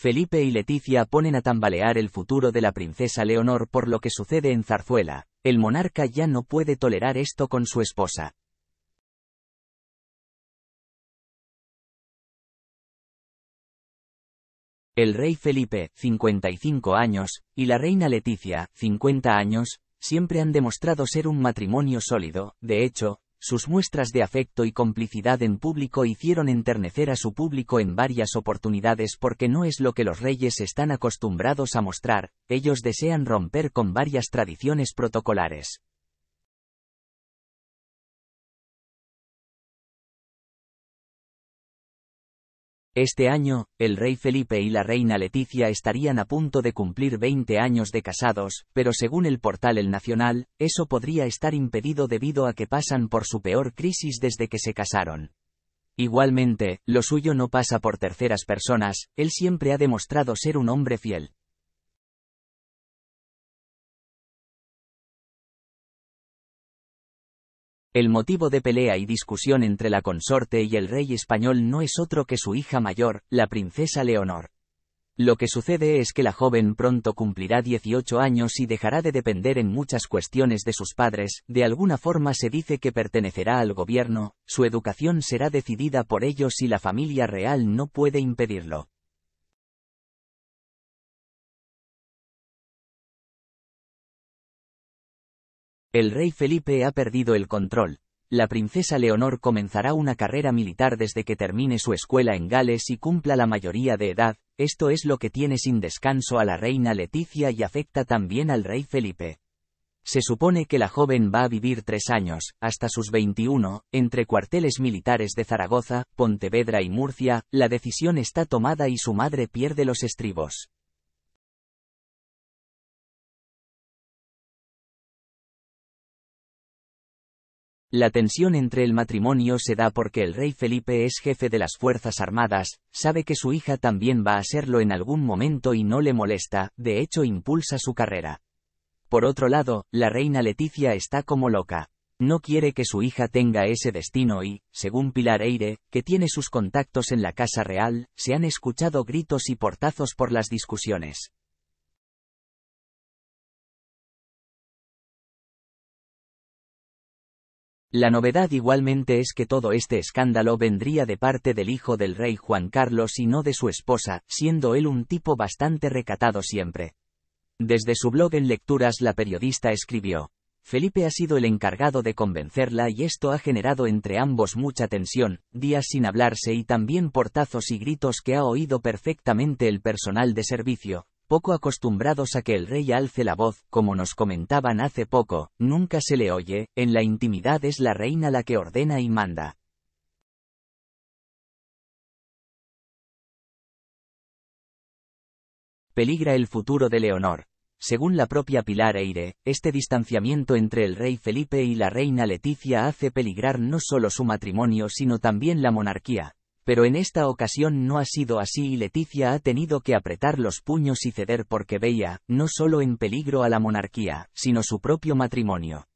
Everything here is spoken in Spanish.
Felipe y Leticia ponen a tambalear el futuro de la princesa Leonor por lo que sucede en Zarzuela. El monarca ya no puede tolerar esto con su esposa. El rey Felipe, 55 años, y la reina Leticia, 50 años, siempre han demostrado ser un matrimonio sólido, de hecho, sus muestras de afecto y complicidad en público hicieron enternecer a su público en varias oportunidades porque no es lo que los reyes están acostumbrados a mostrar, ellos desean romper con varias tradiciones protocolares. Este año, el rey Felipe y la reina Leticia estarían a punto de cumplir 20 años de casados, pero según el portal El Nacional, eso podría estar impedido debido a que pasan por su peor crisis desde que se casaron. Igualmente, lo suyo no pasa por terceras personas, él siempre ha demostrado ser un hombre fiel. El motivo de pelea y discusión entre la consorte y el rey español no es otro que su hija mayor, la princesa Leonor. Lo que sucede es que la joven pronto cumplirá 18 años y dejará de depender en muchas cuestiones de sus padres, de alguna forma se dice que pertenecerá al gobierno, su educación será decidida por ellos y la familia real no puede impedirlo. El rey Felipe ha perdido el control. La princesa Leonor comenzará una carrera militar desde que termine su escuela en Gales y cumpla la mayoría de edad, esto es lo que tiene sin descanso a la reina Leticia y afecta también al rey Felipe. Se supone que la joven va a vivir tres años, hasta sus 21, entre cuarteles militares de Zaragoza, Pontevedra y Murcia, la decisión está tomada y su madre pierde los estribos. La tensión entre el matrimonio se da porque el rey Felipe es jefe de las Fuerzas Armadas, sabe que su hija también va a serlo en algún momento y no le molesta, de hecho impulsa su carrera. Por otro lado, la reina Leticia está como loca. No quiere que su hija tenga ese destino y, según Pilar Eire, que tiene sus contactos en la Casa Real, se han escuchado gritos y portazos por las discusiones. La novedad igualmente es que todo este escándalo vendría de parte del hijo del rey Juan Carlos y no de su esposa, siendo él un tipo bastante recatado siempre. Desde su blog en lecturas la periodista escribió, Felipe ha sido el encargado de convencerla y esto ha generado entre ambos mucha tensión, días sin hablarse y también portazos y gritos que ha oído perfectamente el personal de servicio, poco acostumbrados a que el rey alce la voz, como nos comentaban hace poco, nunca se le oye, en la intimidad es la reina la que ordena y manda. Peligra el futuro de Leonor. Según la propia Pilar Eire, este distanciamiento entre el rey Felipe y la reina Leticia hace peligrar no solo su matrimonio sino también la monarquía. Pero en esta ocasión no ha sido así y Leticia ha tenido que apretar los puños y ceder porque veía, no solo en peligro a la monarquía, sino su propio matrimonio.